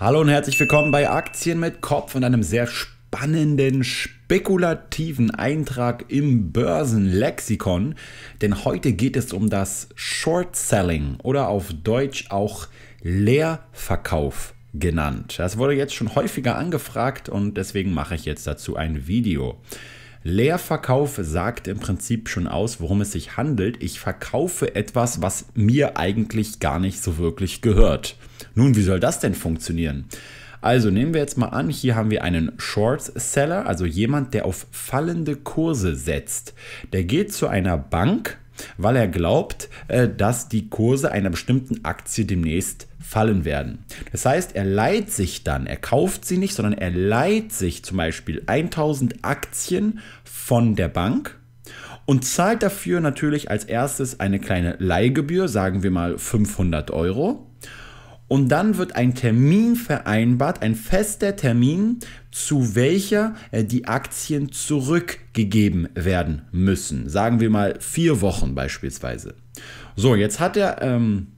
Hallo und herzlich willkommen bei Aktien mit Kopf und einem sehr spannenden, spekulativen Eintrag im Börsenlexikon. Denn heute geht es um das Short Selling oder auf Deutsch auch Leerverkauf genannt. Das wurde jetzt schon häufiger angefragt und deswegen mache ich jetzt dazu ein Video. Leerverkauf sagt im Prinzip schon aus, worum es sich handelt. Ich verkaufe etwas, was mir eigentlich gar nicht so wirklich gehört. Nun, wie soll das denn funktionieren? Also nehmen wir jetzt mal an, hier haben wir einen Short Seller, also jemand, der auf fallende Kurse setzt. Der geht zu einer Bank, weil er glaubt, äh, dass die Kurse einer bestimmten Aktie demnächst fallen werden. Das heißt, er leiht sich dann, er kauft sie nicht, sondern er leiht sich zum Beispiel 1000 Aktien von der Bank und zahlt dafür natürlich als erstes eine kleine Leihgebühr, sagen wir mal 500 Euro. Und dann wird ein Termin vereinbart, ein fester Termin, zu welcher äh, die Aktien zurückgegeben werden müssen. Sagen wir mal vier Wochen beispielsweise. So, jetzt hat der, ähm,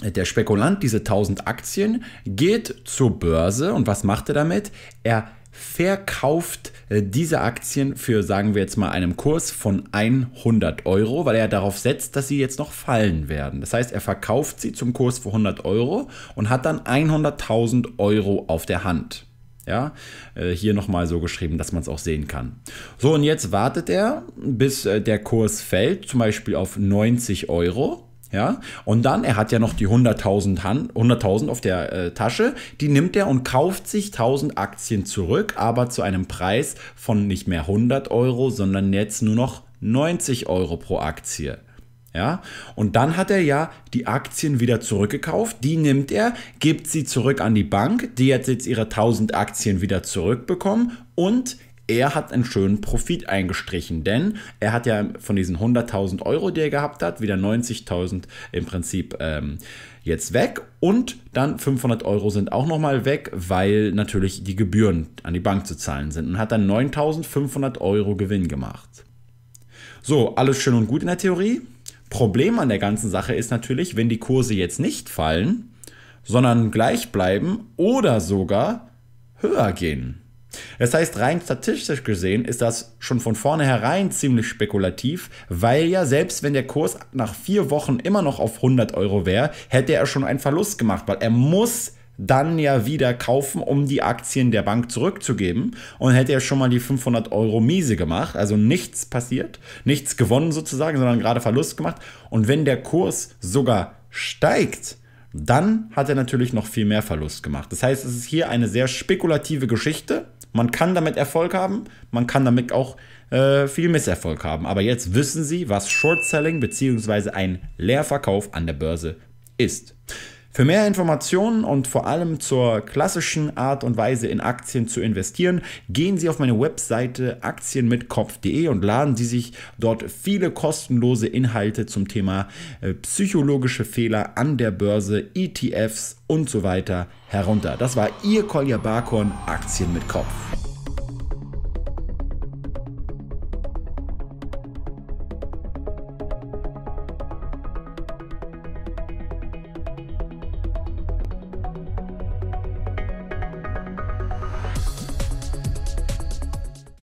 der Spekulant diese 1000 Aktien, geht zur Börse und was macht er damit? Er verkauft äh, diese Aktien für, sagen wir jetzt mal, einen Kurs von 100 Euro, weil er darauf setzt, dass sie jetzt noch fallen werden. Das heißt, er verkauft sie zum Kurs für 100 Euro und hat dann 100.000 Euro auf der Hand. Ja, äh, hier nochmal so geschrieben, dass man es auch sehen kann. So, und jetzt wartet er, bis äh, der Kurs fällt, zum Beispiel auf 90 Euro. Ja, und dann, er hat ja noch die 100.000 Hand, auf der äh, Tasche, die nimmt er und kauft sich 1.000 Aktien zurück, aber zu einem Preis von nicht mehr 100 Euro, sondern jetzt nur noch 90 Euro pro Aktie. Ja, und dann hat er ja die Aktien wieder zurückgekauft, die nimmt er, gibt sie zurück an die Bank, die hat jetzt ihre 1000 Aktien wieder zurückbekommen und er hat einen schönen Profit eingestrichen, denn er hat ja von diesen 100.000 Euro, die er gehabt hat, wieder 90.000 im Prinzip ähm, jetzt weg und dann 500 Euro sind auch nochmal weg, weil natürlich die Gebühren an die Bank zu zahlen sind und hat dann 9.500 Euro Gewinn gemacht. So, alles schön und gut in der Theorie. Problem an der ganzen Sache ist natürlich, wenn die Kurse jetzt nicht fallen, sondern gleich bleiben oder sogar höher gehen das heißt, rein statistisch gesehen ist das schon von vornherein ziemlich spekulativ, weil ja selbst wenn der Kurs nach vier Wochen immer noch auf 100 Euro wäre, hätte er schon einen Verlust gemacht, weil er muss dann ja wieder kaufen, um die Aktien der Bank zurückzugeben und hätte ja schon mal die 500 Euro miese gemacht, also nichts passiert, nichts gewonnen sozusagen, sondern gerade Verlust gemacht und wenn der Kurs sogar steigt, dann hat er natürlich noch viel mehr Verlust gemacht. Das heißt, es ist hier eine sehr spekulative Geschichte, man kann damit Erfolg haben, man kann damit auch äh, viel Misserfolg haben. Aber jetzt wissen Sie, was Short Selling bzw. ein Leerverkauf an der Börse ist. Für mehr Informationen und vor allem zur klassischen Art und Weise in Aktien zu investieren, gehen Sie auf meine Webseite aktienmitkopf.de und laden Sie sich dort viele kostenlose Inhalte zum Thema äh, psychologische Fehler an der Börse, ETFs und so weiter herunter. Das war Ihr Kolja Barkhorn, Aktien mit Kopf.